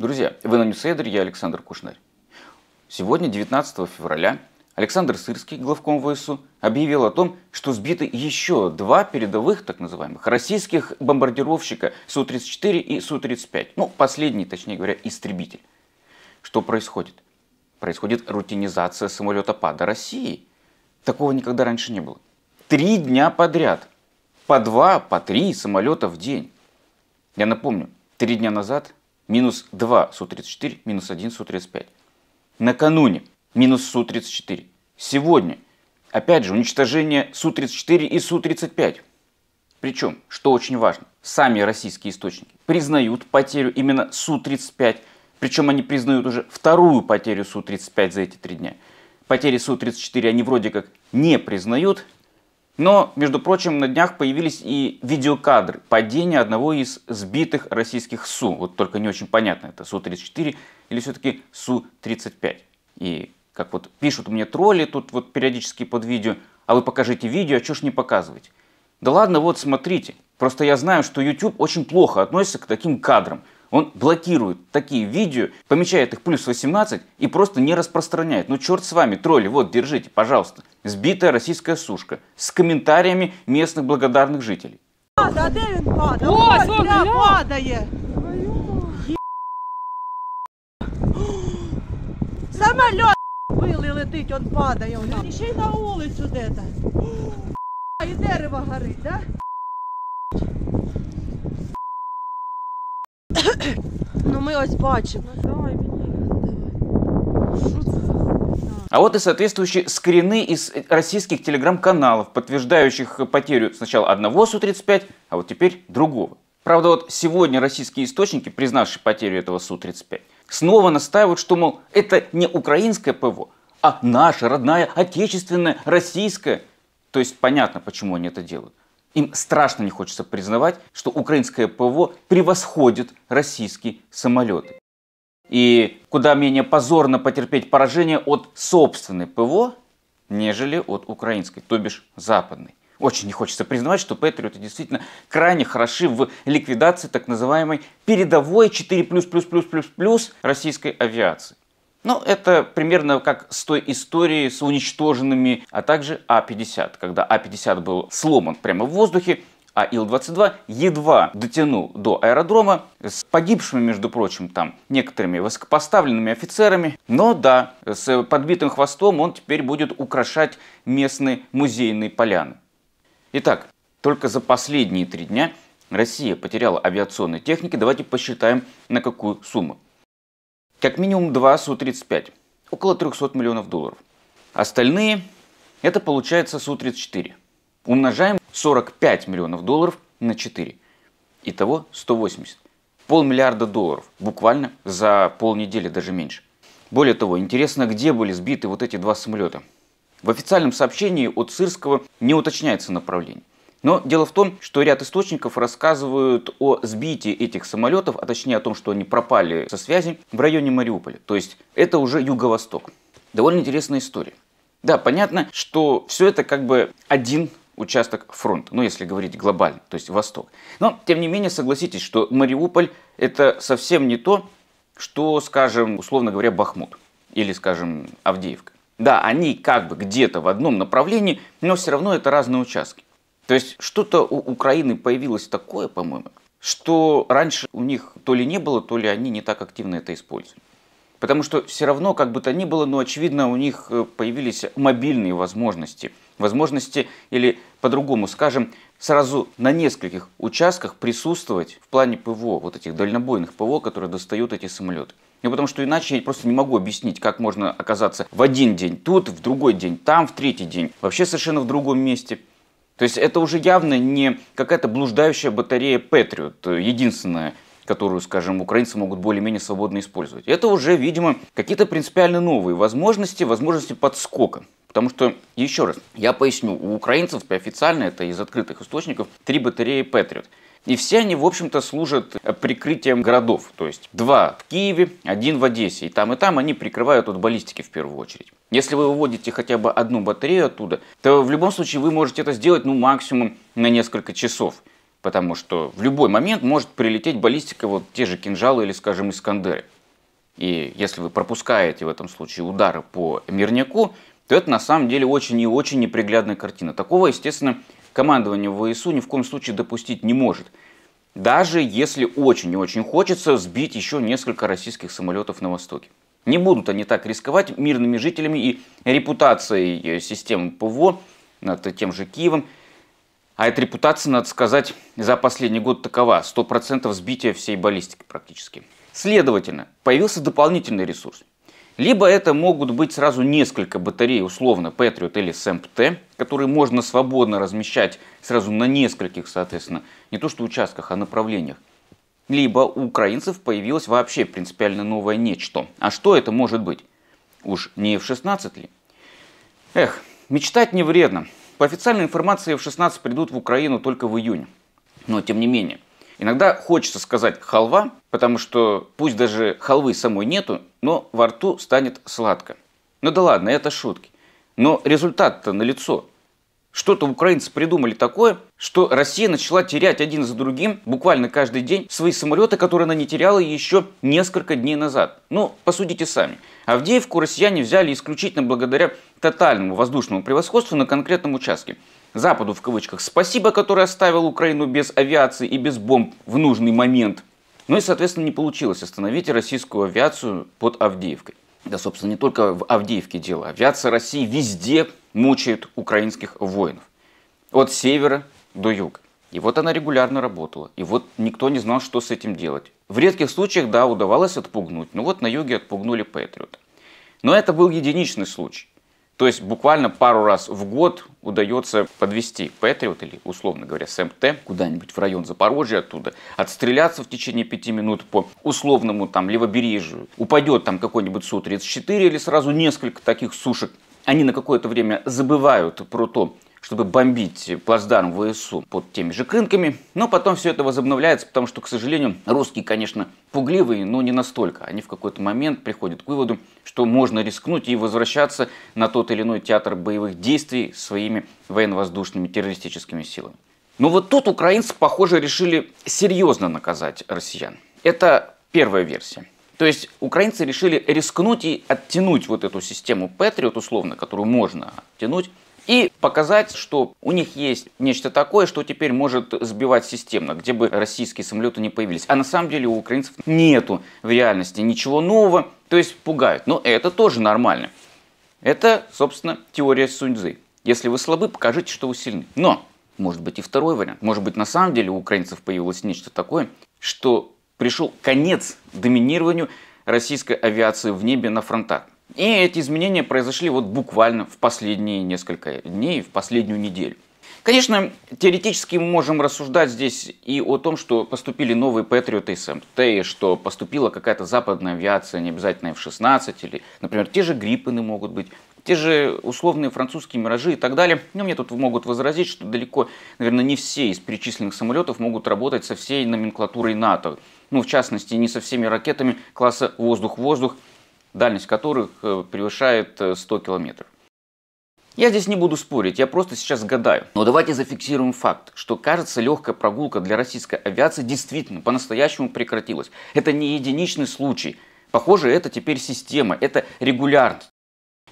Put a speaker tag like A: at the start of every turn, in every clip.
A: Друзья, вы на Ньюсейдер, я Александр Кушнарь. Сегодня, 19 февраля, Александр Сырский, главком ВСУ, объявил о том, что сбиты еще два передовых, так называемых, российских бомбардировщика Су-34 и Су-35. Ну, последний, точнее говоря, истребитель. Что происходит? Происходит рутинизация самолетопада России. Такого никогда раньше не было. Три дня подряд. По два, по три самолета в день. Я напомню, три дня назад минус 2 Су-34, минус 1 Су-35. Накануне минус Су-34. Сегодня, опять же, уничтожение Су-34 и Су-35. Причем, что очень важно, сами российские источники признают потерю именно Су-35, причем они признают уже вторую потерю Су-35 за эти три дня. Потери Су-34 они вроде как не признают, но, между прочим, на днях появились и видеокадры падения одного из сбитых российских Су. Вот только не очень понятно, это Су-34 или все-таки Су-35. И как вот пишут мне тролли тут вот периодически под видео, а вы покажите видео, а чё ж не показывать? Да ладно, вот смотрите. Просто я знаю, что YouTube очень плохо относится к таким кадрам. Он блокирует такие видео, помечает их плюс 18 и просто не распространяет. Ну черт с вами, тролли, вот держите, пожалуйста. Сбитая российская сушка с комментариями местных благодарных жителей. Пада, а де він пада? О, Ось, ну! летить, он падає. Ще й на улицу где то І дерево горить, да? Ну ми ось бачимо. Ну, давай мені. А вот и соответствующие скрины из российских телеграм-каналов, подтверждающих потерю сначала одного Су-35, а вот теперь другого. Правда, вот сегодня российские источники, признавшие потерю этого Су-35, снова настаивают, что, мол, это не украинское ПВО, а наша родная, отечественная, российская. То есть понятно, почему они это делают. Им страшно не хочется признавать, что украинское ПВО превосходит российские самолеты. И куда менее позорно потерпеть поражение от собственной ПВО, нежели от украинской, то бишь западной. Очень не хочется признавать, что патриоты действительно крайне хороши в ликвидации так называемой передовой 4++++ российской авиации. Ну, это примерно как с той историей с уничтоженными, а также А-50, когда А-50 был сломан прямо в воздухе, а Ил-22 едва дотянул до аэродрома с погибшими, между прочим, там некоторыми высокопоставленными офицерами. Но да, с подбитым хвостом он теперь будет украшать местные музейные поляны. Итак, только за последние три дня Россия потеряла авиационные техники. Давайте посчитаем, на какую сумму. Как минимум два Су-35, около 300 миллионов долларов. Остальные – это получается Су-34. Умножаем 45 миллионов долларов на 4. Итого 180. Полмиллиарда долларов. Буквально за полнедели, даже меньше. Более того, интересно, где были сбиты вот эти два самолета. В официальном сообщении от Сырского не уточняется направление. Но дело в том, что ряд источников рассказывают о сбитии этих самолетов, а точнее о том, что они пропали со связи в районе Мариуполя. То есть это уже юго-восток. Довольно интересная история. Да, понятно, что все это как бы один участок фронта, ну если говорить глобально, то есть восток. Но, тем не менее, согласитесь, что Мариуполь это совсем не то, что, скажем, условно говоря, Бахмут или, скажем, Авдеевка. Да, они как бы где-то в одном направлении, но все равно это разные участки. То есть что-то у Украины появилось такое, по-моему, что раньше у них то ли не было, то ли они не так активно это использовали. Потому что все равно, как бы то ни было, но очевидно, у них э, появились мобильные возможности. Возможности, или по-другому скажем, сразу на нескольких участках присутствовать в плане ПВО, вот этих дальнобойных ПВО, которые достают эти самолеты. Ну, потому что иначе я просто не могу объяснить, как можно оказаться в один день тут, в другой день там, в третий день, вообще совершенно в другом месте. То есть это уже явно не какая-то блуждающая батарея Patriot, э, единственная, которую, скажем, украинцы могут более-менее свободно использовать. Это уже, видимо, какие-то принципиально новые возможности, возможности подскока. Потому что, еще раз, я поясню, у украинцев официально, это из открытых источников, три батареи Patriot – и все они, в общем-то, служат э, прикрытием городов. То есть два в Киеве, один в Одессе. И там, и там они прикрывают от баллистики в первую очередь. Если вы выводите хотя бы одну батарею оттуда, то в любом случае вы можете это сделать ну, максимум на несколько часов. Потому что в любой момент может прилететь баллистика вот те же кинжалы или, скажем, Искандеры. И если вы пропускаете в этом случае удары по мирняку, то это на самом деле очень и очень неприглядная картина. Такого, естественно, командование ВСУ ни в коем случае допустить не может. Даже если очень и очень хочется сбить еще несколько российских самолетов на Востоке. Не будут они так рисковать мирными жителями и репутацией э, системы ПВО над тем же Киевом. А эта репутация, надо сказать, за последний год такова. 100% сбития всей баллистики практически. Следовательно, появился дополнительный ресурс. Либо это могут быть сразу несколько батарей, условно Patriot или SMPT, которые можно свободно размещать сразу на нескольких, соответственно, не то что участках, а направлениях. Либо у украинцев появилось вообще принципиально новое нечто. А что это может быть? Уж не F-16 ли? Эх, мечтать не вредно. По официальной информации F-16 придут в Украину только в июне. Но тем не менее. Иногда хочется сказать халва, потому что пусть даже халвы самой нету, но во рту станет сладко. Ну да ладно, это шутки. Но результат-то налицо. Что-то украинцы придумали такое, что Россия начала терять один за другим буквально каждый день свои самолеты, которые она не теряла еще несколько дней назад. Ну, посудите сами. Авдеевку россияне взяли исключительно благодаря тотальному воздушному превосходству на конкретном участке. Западу в кавычках спасибо, который оставил Украину без авиации и без бомб в нужный момент – ну и, соответственно, не получилось остановить российскую авиацию под Авдеевкой. Да, собственно, не только в Авдеевке дело. Авиация России везде мучает украинских воинов. От севера до юга. И вот она регулярно работала. И вот никто не знал, что с этим делать. В редких случаях, да, удавалось отпугнуть. Ну вот на юге отпугнули Патриот. Но это был единичный случай. То есть буквально пару раз в год удается подвести Патриот или, условно говоря, СМТ куда-нибудь в район Запорожья оттуда, отстреляться в течение пяти минут по условному там левобережью. Упадет там какой-нибудь Су-34 или сразу несколько таких сушек. Они на какое-то время забывают про то, чтобы бомбить плацдарм ВСУ под теми же крынками. Но потом все это возобновляется, потому что, к сожалению, русские, конечно, пугливые, но не настолько. Они в какой-то момент приходят к выводу, что можно рискнуть и возвращаться на тот или иной театр боевых действий своими военно-воздушными террористическими силами. Но вот тут украинцы, похоже, решили серьезно наказать россиян. Это первая версия. То есть украинцы решили рискнуть и оттянуть вот эту систему Патриот, условно, которую можно оттянуть, и показать, что у них есть нечто такое, что теперь может сбивать системно, где бы российские самолеты не появились. А на самом деле у украинцев нету в реальности ничего нового, то есть пугают. Но это тоже нормально. Это, собственно, теория Суньцзы. Если вы слабы, покажите, что вы сильны. Но, может быть и второй вариант. Может быть, на самом деле у украинцев появилось нечто такое, что пришел конец доминированию российской авиации в небе на фронтах. И эти изменения произошли вот буквально в последние несколько дней, в последнюю неделю. Конечно, теоретически мы можем рассуждать здесь и о том, что поступили новые Patriot и СМТ, что поступила какая-то западная авиация, не обязательно F-16, или, например, те же Гриппены могут быть, те же условные французские миражи и так далее. Но ну, мне тут могут возразить, что далеко, наверное, не все из перечисленных самолетов могут работать со всей номенклатурой НАТО. Ну, в частности, не со всеми ракетами класса воздух-воздух, дальность которых э, превышает 100 э, километров. Я здесь не буду спорить, я просто сейчас гадаю. Но давайте зафиксируем факт, что, кажется, легкая прогулка для российской авиации действительно по-настоящему прекратилась. Это не единичный случай. Похоже, это теперь система, это регулярность.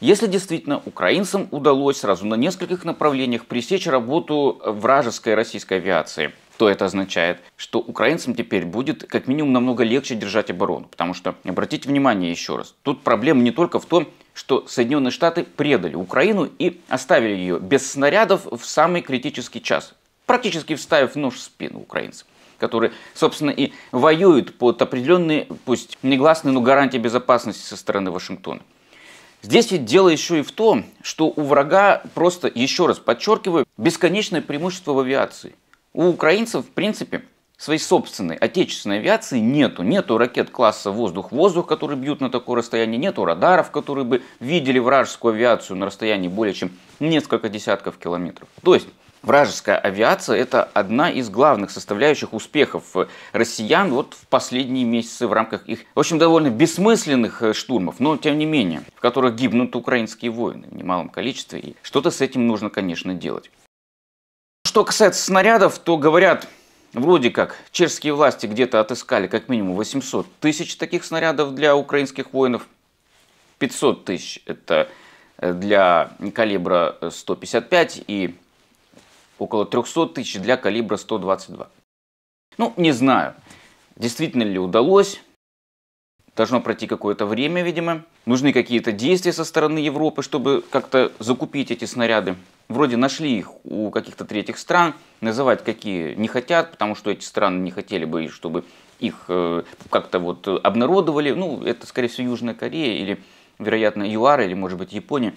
A: Если действительно украинцам удалось сразу на нескольких направлениях пресечь работу вражеской российской авиации – то это означает, что украинцам теперь будет как минимум намного легче держать оборону. Потому что, обратите внимание еще раз, тут проблема не только в том, что Соединенные Штаты предали Украину и оставили ее без снарядов в самый критический час, практически вставив нож в спину украинцам которые, собственно, и воюют под определенные, пусть негласные, но гарантии безопасности со стороны Вашингтона. Здесь ведь дело еще и в том, что у врага просто, еще раз подчеркиваю, бесконечное преимущество в авиации – у украинцев, в принципе, своей собственной отечественной авиации нету. Нету ракет класса воздух-воздух, которые бьют на такое расстояние, нету радаров, которые бы видели вражескую авиацию на расстоянии более чем несколько десятков километров. То есть Вражеская авиация – это одна из главных составляющих успехов э, россиян вот в последние месяцы в рамках их, в общем, довольно бессмысленных э, штурмов, но тем не менее, в которых гибнут украинские воины в немалом количестве, и что-то с этим нужно, конечно, делать. Что касается снарядов, то говорят, вроде как, чешские власти где-то отыскали как минимум 800 тысяч таких снарядов для украинских воинов. 500 тысяч это э, для калибра 155 э, и около 300 тысяч для калибра 122. Ну, не знаю, действительно ли удалось Должно пройти какое-то время, видимо. Нужны какие-то действия со стороны Европы, чтобы как-то закупить эти снаряды. Вроде нашли их у каких-то третьих стран, называть какие не хотят, потому что эти страны не хотели бы, чтобы их э, как-то вот обнародовали. Ну, это, скорее всего, Южная Корея или, вероятно, ЮАР или, может быть, Япония.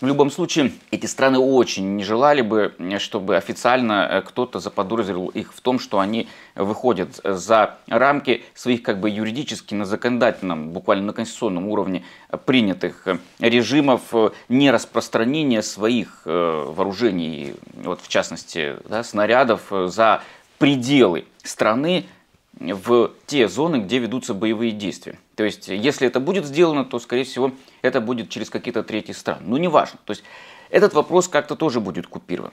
A: В любом случае, эти страны очень не желали бы, э, чтобы официально э, кто-то заподозрил их в том, что они выходят э, за рамки своих как бы юридически на законодательном, буквально на конституционном уровне принятых режимов нераспространения своих вооружений, вот в частности да, снарядов, за пределы страны, в те зоны, где ведутся боевые действия. То есть, если это будет сделано, то, скорее всего, это будет через какие-то третьи страны. Ну, неважно. То есть, этот вопрос как-то тоже будет купирован.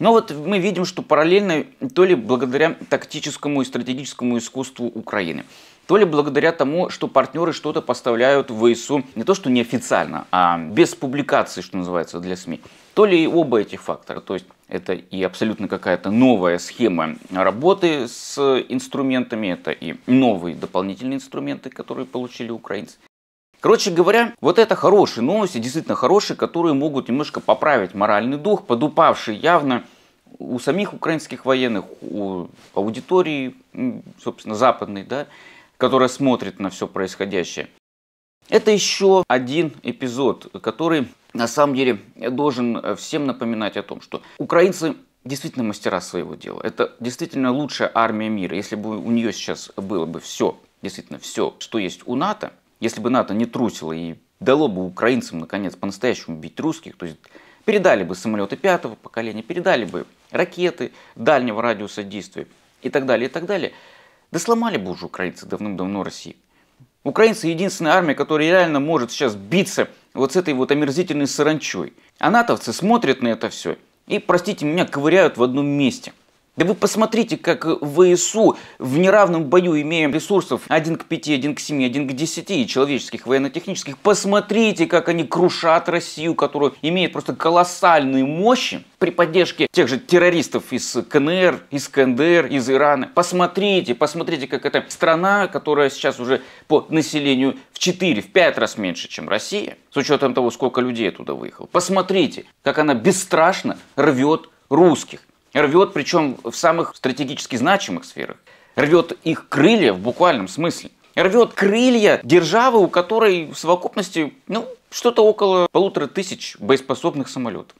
A: Но вот мы видим, что параллельно, то ли благодаря тактическому и стратегическому искусству Украины, то ли благодаря тому, что партнеры что-то поставляют в ИСУ, не то что неофициально, а без публикации, что называется, для СМИ, то ли и оба этих фактора. То есть это и абсолютно какая-то новая схема работы с инструментами, это и новые дополнительные инструменты, которые получили украинцы. Короче говоря, вот это хорошие новости, действительно хорошие, которые могут немножко поправить моральный дух, подупавший явно у самих украинских военных, у аудитории, собственно, западной, да, которая смотрит на все происходящее. Это еще один эпизод, который на самом деле должен э, всем напоминать о том, что украинцы действительно мастера своего дела. Это действительно лучшая армия мира. Если бы у нее сейчас было бы все, действительно все, что есть у НАТО, если бы НАТО не трусило и дало бы украинцам, наконец, по-настоящему бить русских, то есть передали бы самолеты пятого поколения, передали бы ракеты дальнего радиуса действия и так далее, и так далее, да сломали бы уже украинцы давным-давно Россию. Украинцы единственная армия, которая реально может сейчас биться вот с этой вот омерзительной саранчой. А натовцы смотрят на это все и, простите меня, ковыряют в одном месте – да вы посмотрите, как ВСУ в неравном бою, имея ресурсов 1 к 5, 1 к 7, 1 к 10 человеческих, военно-технических, посмотрите, как они крушат Россию, которая имеет просто колоссальные мощи при поддержке тех же террористов из КНР, из КНДР, из Ирана. Посмотрите, посмотрите, как эта страна, которая сейчас уже по населению в 4, в 5 раз меньше, чем Россия, с учетом того, сколько людей туда выехало. Посмотрите, как она бесстрашно рвет русских. Рвет, причем в самых стратегически значимых сферах. Рвет их крылья в буквальном смысле. Рвет крылья державы, у которой в совокупности ну, что-то около полутора тысяч боеспособных самолетов.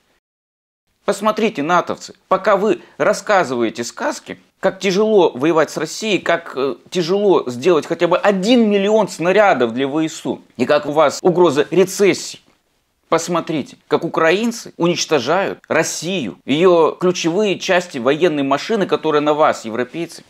A: Посмотрите, натовцы, пока вы рассказываете сказки, как тяжело воевать с Россией, как э, тяжело сделать хотя бы 1 миллион снарядов для ВСУ, и как у вас угроза рецессии, Посмотрите, как украинцы уничтожают Россию, ее ключевые части военной машины, которые на вас, европейцы,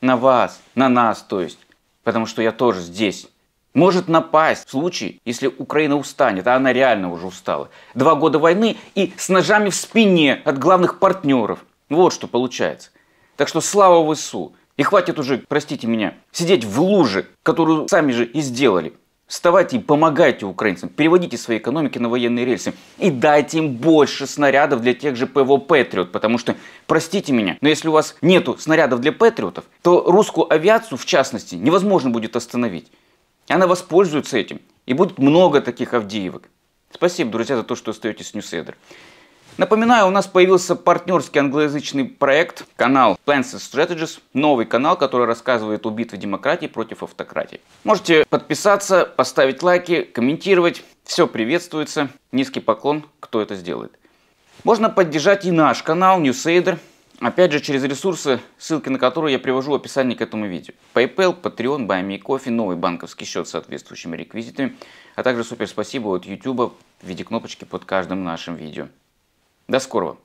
A: на вас, на нас, то есть, потому что я тоже здесь. Может напасть в случае, если Украина устанет, а она реально уже устала. Два года войны и с ножами в спине от главных партнеров. Вот что получается. Так что слава ВСУ. И хватит уже, простите меня, сидеть в луже, которую сами же и сделали. Вставайте и помогайте украинцам, переводите свои экономики на военные рельсы и дайте им больше снарядов для тех же ПВО «Патриот», потому что, простите меня, но если у вас нету снарядов для «Патриотов», то русскую авиацию, в частности, невозможно будет остановить. Она воспользуется этим, и будет много таких Авдеевок. Спасибо, друзья, за то, что остаетесь с Ньюседер. Напоминаю, у нас появился партнерский англоязычный проект, канал Plans and Strategies, новый канал, который рассказывает о битве демократии против автократии. Можете подписаться, поставить лайки, комментировать. Все приветствуется. Низкий поклон, кто это сделает. Можно поддержать и наш канал NewsAider, Опять же, через ресурсы, ссылки на которые я привожу в описании к этому видео. PayPal, Patreon, BuyMeCoffee, новый банковский счет с соответствующими реквизитами, а также супер спасибо от YouTube в виде кнопочки под каждым нашим видео. До скорого!